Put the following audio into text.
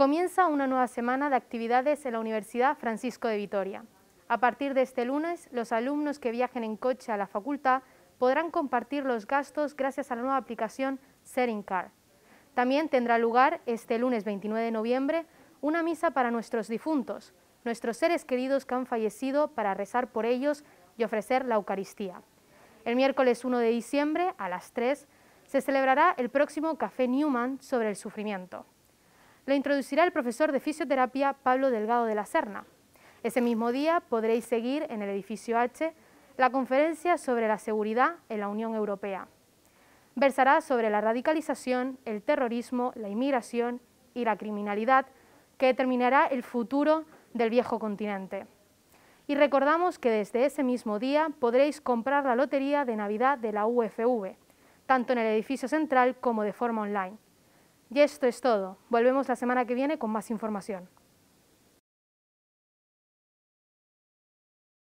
Comienza una nueva semana de actividades en la Universidad Francisco de Vitoria. A partir de este lunes, los alumnos que viajen en coche a la facultad podrán compartir los gastos gracias a la nueva aplicación Setting Car. También tendrá lugar este lunes 29 de noviembre una misa para nuestros difuntos, nuestros seres queridos que han fallecido para rezar por ellos y ofrecer la Eucaristía. El miércoles 1 de diciembre a las 3 se celebrará el próximo Café Newman sobre el sufrimiento lo introducirá el profesor de fisioterapia Pablo Delgado de la Serna. Ese mismo día podréis seguir en el edificio H la conferencia sobre la seguridad en la Unión Europea. Versará sobre la radicalización, el terrorismo, la inmigración y la criminalidad que determinará el futuro del viejo continente. Y recordamos que desde ese mismo día podréis comprar la lotería de Navidad de la UFV, tanto en el edificio central como de forma online. Y esto es todo. Volvemos la semana que viene con más información.